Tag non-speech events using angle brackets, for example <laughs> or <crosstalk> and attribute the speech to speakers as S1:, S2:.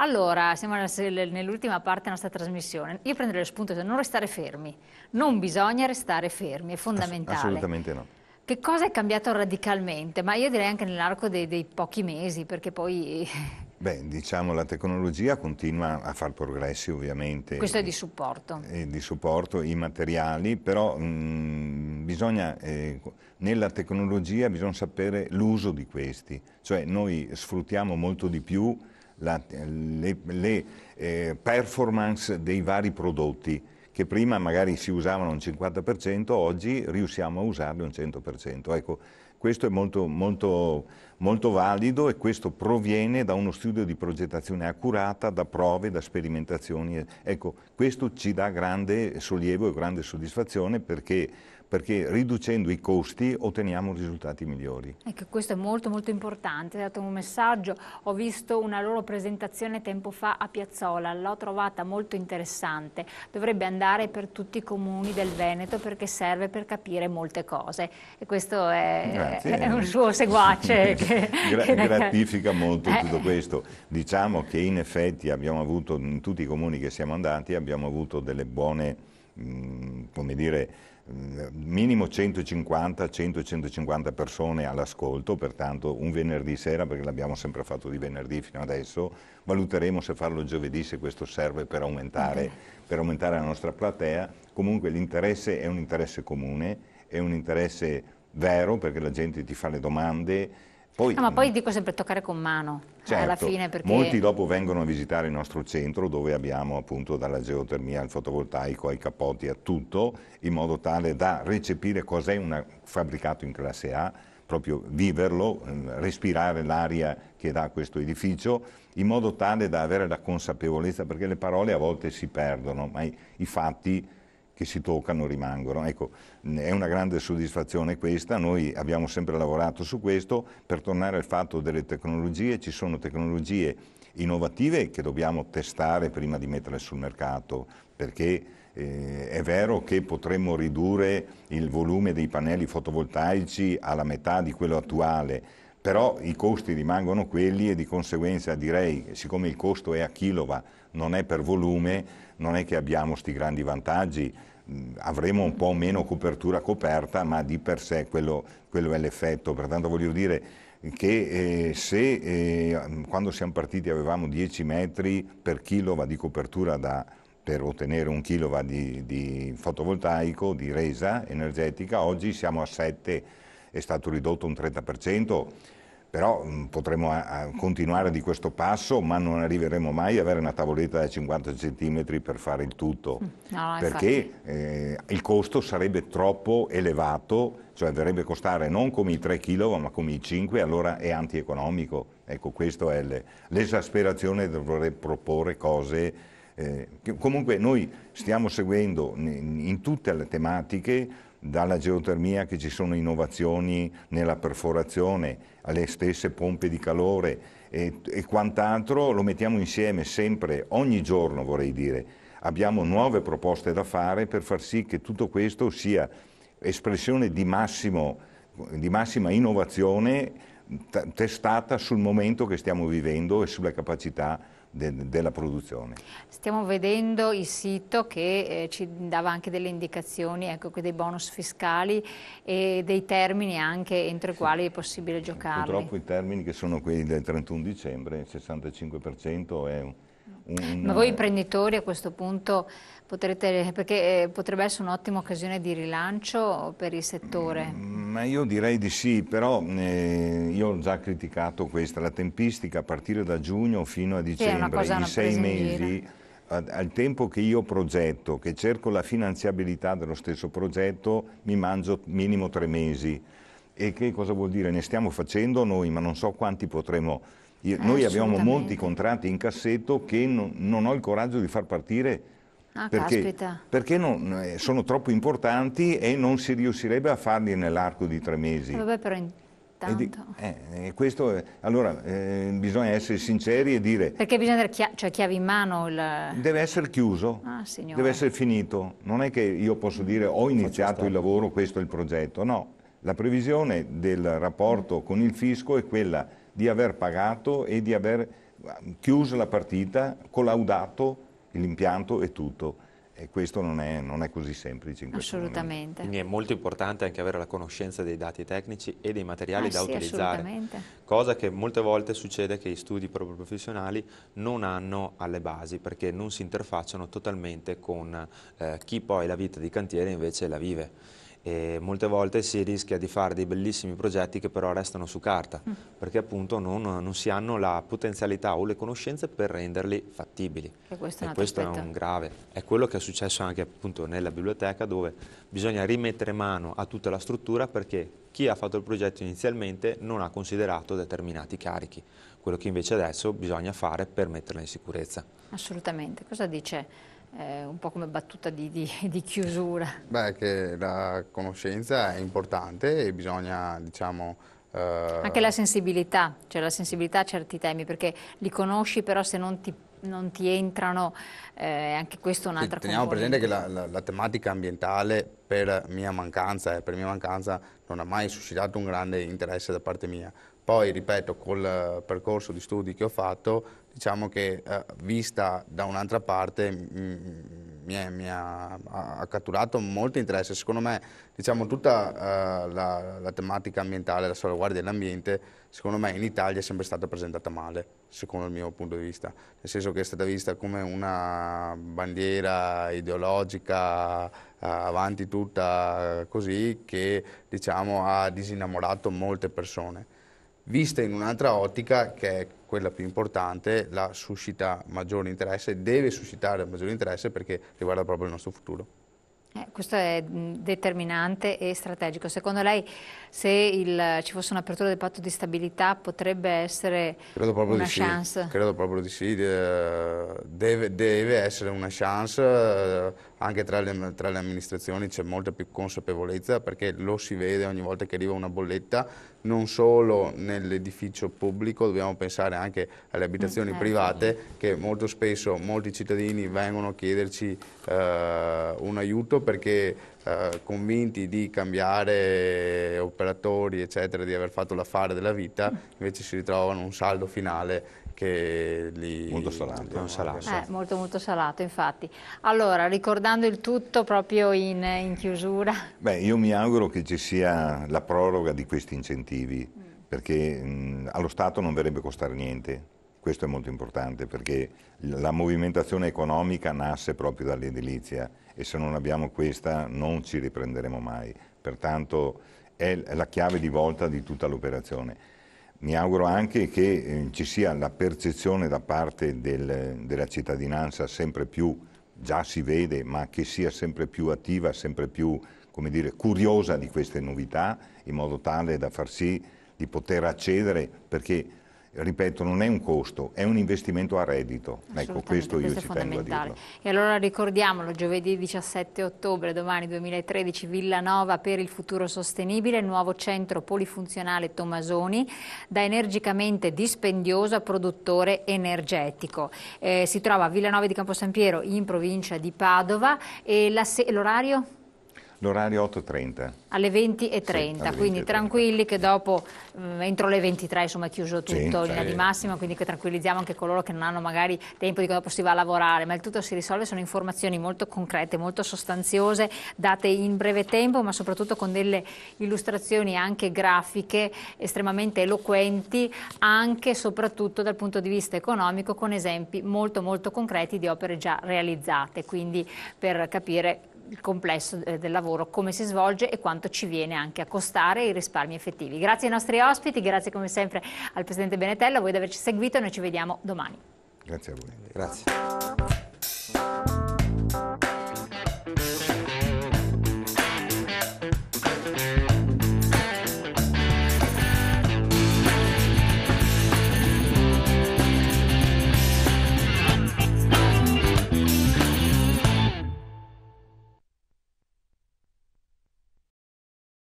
S1: Allora, siamo nell'ultima parte della nostra trasmissione. Io prenderei lo spunto di non restare fermi. Non bisogna restare fermi, è fondamentale. Ass assolutamente no. Che cosa è cambiato radicalmente? Ma io direi anche nell'arco dei, dei, pochi mesi, perché poi... <laughs>
S2: Beh, diciamo la tecnologia continua a far progressi ovviamente. Questo è
S1: di supporto.
S2: È di supporto, i materiali, però mh, mhmm, bisogna... Eh, nella tecnologia bisogna sapere l'uso di questi, cioè noi sfruttiamo molto di più la, le, le eh, performance dei vari prodotti che prima magari si usavano un 50%, oggi riusciamo a usarli un 100%. Ecco, questo è molto, molto molto valido e questo proviene da uno studio di progettazione accurata, da prove, da sperimentazioni. Ecco, questo ci dà grande sollievo e grande soddisfazione perché perché riducendo i costi otteniamo risultati migliori.
S1: Ecco, questo è molto molto importante, ho dato un messaggio, ho visto una loro presentazione tempo fa a Piazzola, l'ho trovata molto interessante, dovrebbe andare per tutti i comuni del Veneto perché serve per capire molte cose e questo è, è un suo seguace che <laughs> che... Gra che gratifica
S2: molto eh. tutto questo. Diciamo che in effetti abbiamo avuto, in tutti i comuni che siamo andati, abbiamo avuto delle buone, mh, come dire, minimo 150-150 100 persone all'ascolto, pertanto un venerdì sera, perché l'abbiamo sempre fatto di venerdì fino adesso, valuteremo se farlo giovedì, se questo serve per aumentare, okay. per aumentare la nostra platea. Comunque l'interesse è un interesse comune, è un interesse vero perché la gente ti fa le domande, poi, no, ah,
S1: ma poi dico sempre toccare con mano, certo, alla fine perché... Molti
S2: dopo vengono a visitare il nostro centro dove abbiamo appunto dalla geotermia al fotovoltaico ai capoti, a tutto in modo tale da recepire cos'è un fabbricato in classe A, proprio viverlo, ehm, respirare l'aria che dà questo edificio in modo tale da avere la consapevolezza perché le parole a volte si perdono ma i fatti che si toccano rimangono. Ecco, è una grande soddisfazione questa, noi abbiamo sempre lavorato su questo, per tornare al fatto delle tecnologie, ci sono tecnologie innovative che dobbiamo testare prima di metterle sul mercato, perché eh, è vero che potremmo ridurre il volume dei pannelli fotovoltaici alla metà di quello attuale, però i costi rimangono quelli e di conseguenza direi, siccome il costo è a kilowatt, non è per volume, non è che abbiamo questi grandi vantaggi, avremo un po' meno copertura coperta, ma di per sé quello, quello è l'effetto. Pertanto voglio dire che eh, se eh, quando siamo partiti avevamo 10 metri per kilowatt di copertura da, per ottenere un kilowatt di, di fotovoltaico, di resa energetica, oggi siamo a 7 è stato ridotto un 30%, però mm, potremmo eh, eh, continuare di questo passo ma non arriveremo mai ad avere una tavoletta da 50 cm per fare il tutto mm. no, perché eh, il costo sarebbe troppo elevato cioè dovrebbe costare non come i 3 kg ma come i 5 allora è antieconomico ecco questa è l'esasperazione del voler proporre cose eh, comunque noi stiamo seguendo in, in tutte le tematiche dalla geotermia che ci sono innovazioni nella perforazione, alle stesse pompe di calore e, e quant'altro, lo mettiamo insieme sempre, ogni giorno vorrei dire. Abbiamo nuove proposte da fare per far sì che tutto questo sia espressione di, massimo, di massima innovazione testata sul momento che stiamo vivendo e sulle capacità de, della produzione.
S1: Stiamo vedendo il sito che eh, ci dava anche delle indicazioni ecco, dei bonus fiscali e dei termini anche entro i sì. quali è possibile giocare. Purtroppo
S2: i termini che sono quelli del 31 dicembre, il 65% è un un... Ma voi
S1: imprenditori a questo punto potrete, perché eh, potrebbe essere un'ottima occasione di rilancio per il settore?
S2: Mm, ma io direi di sì, però eh, io ho già criticato questa, la tempistica a partire da giugno fino a dicembre, sì, i sei mesi al tempo che io progetto, che cerco la finanziabilità dello stesso progetto, mi mangio minimo tre mesi. E che cosa vuol dire? Ne stiamo facendo noi, ma non so quanti potremo... Eh, noi abbiamo molti contratti in cassetto che non, non ho il coraggio di far partire ah, perché, perché non, eh, sono troppo importanti e non si riuscirebbe a farli nell'arco di tre mesi. Vabbè,
S1: però di,
S2: eh, questo, allora eh, bisogna essere sinceri e dire...
S1: Perché bisogna avere chia cioè chiave in mano il...
S2: Deve essere chiuso,
S1: ah, deve
S2: essere finito. Non è che io posso dire ho iniziato il lavoro, questo è il progetto, no. La previsione del rapporto con il fisco è quella di aver pagato e di aver eh, chiuso la partita, collaudato l'impianto e tutto. E questo non è, non è così semplice in questo Assolutamente.
S1: Momento. Quindi
S3: è molto importante anche avere la conoscenza dei dati tecnici e dei materiali ah, da sì, utilizzare, cosa che molte volte succede che gli studi proprio professionali non hanno alle basi perché non si interfacciano totalmente con eh, chi poi la vita di cantiere invece la vive e molte volte si rischia di fare dei bellissimi progetti che però restano su carta mm. perché appunto non, non, si hanno la potenzialità o le conoscenze per renderli fattibili e questo, è, un, e questo è, un grave è quello che è successo anche appunto nella biblioteca dove bisogna rimettere mano a tutta la struttura perché chi ha fatto il progetto inizialmente non ha considerato determinati carichi quello che invece adesso bisogna fare per metterla in sicurezza
S1: assolutamente cosa dice eh, un po' come battuta di, di, di, chiusura.
S3: Beh, che la conoscenza è importante e bisogna, diciamo... Eh... Anche la
S1: sensibilità, cioè la sensibilità a certi temi, perché li conosci però se non ti non ti entrano, eh, anche questo è un'altra cosa. Teniamo componente. presente
S3: che la, la, la, tematica ambientale per mia mancanza e eh, per mia mancanza non ha mai suscitato un grande interesse da parte mia. Poi, ripeto, col percorso di studi che ho fatto diciamo che eh, vista da un'altra parte mi, è, mi ha, ha, catturato molto interesse. Secondo me diciamo, tutta eh, la, la, tematica ambientale, la salvaguardia dell'ambiente, secondo me in Italia è sempre stata presentata male, secondo il mio punto di vista. Nel senso che è stata vista come una bandiera ideologica eh, avanti tutta così che diciamo, ha disinnamorato molte persone vista in un'altra ottica che è quella più importante, la suscita maggiore interesse, deve suscitare maggiore interesse perché riguarda proprio il nostro futuro.
S1: Eh, questo è mm, determinante e strategico. Secondo lei se il, ci fosse un'apertura del patto di stabilità potrebbe essere
S3: una chance? Sì. Credo proprio di sì, deve, deve essere una chance, eh, anche tra le, tra le amministrazioni c'è molta più consapevolezza perché lo si vede ogni volta che arriva una bolletta non solo nell'edificio pubblico, dobbiamo pensare anche alle abitazioni private che molto spesso molti cittadini vengono a chiederci eh, un aiuto perché eh, convinti di cambiare operatori eccetera, di aver fatto l'affare della vita, invece si ritrovano un saldo finale
S2: che lì molto salato, non ah, salato. Eh,
S1: molto molto salato infatti allora ricordando il tutto proprio in, in, chiusura
S2: beh io mi auguro che ci sia la proroga di questi incentivi mm. perché mh, allo Stato non verrebbe costare niente questo è molto importante perché la movimentazione economica nasce proprio dall'edilizia e se non abbiamo questa non ci riprenderemo mai pertanto è la chiave di volta di tutta l'operazione mi auguro anche che eh, ci sia la percezione da parte del, della cittadinanza sempre più, già si vede, ma che sia sempre più attiva, sempre più dire, curiosa di queste novità, in modo tale da far sì di poter accedere, perché ripeto, non è un costo, è un investimento a reddito. Ecco, questo, questo io ci tengo
S1: a dirlo. E allora ricordiamolo, giovedì 17 ottobre, domani 2013, Villanova per il futuro sostenibile, nuovo centro polifunzionale Tomasoni, da energicamente dispendioso a produttore energetico. Eh, si trova a Villanova di Campo San Piero in provincia di Padova e l'orario?
S2: L'orario 8.30.
S1: Alle 20.30, sì, quindi tranquilli che dopo, mm, entro le 23 insomma è chiuso tutto sì, in linea di massima, quindi che tranquillizziamo anche coloro che non hanno magari tempo di che dopo si va a lavorare, ma il tutto si risolve, sono informazioni molto concrete, molto sostanziose, date in breve tempo, ma soprattutto con delle illustrazioni anche grafiche estremamente eloquenti, anche e soprattutto dal punto di vista economico, con esempi molto molto concreti di opere già realizzate, quindi per capire il complesso eh, del lavoro, come si svolge e quanto ci viene anche a costare i risparmi effettivi. Grazie ai nostri ospiti, grazie come sempre al Presidente Benetella, a voi di averci seguito, noi ci vediamo domani.
S2: Grazie a voi. Grazie.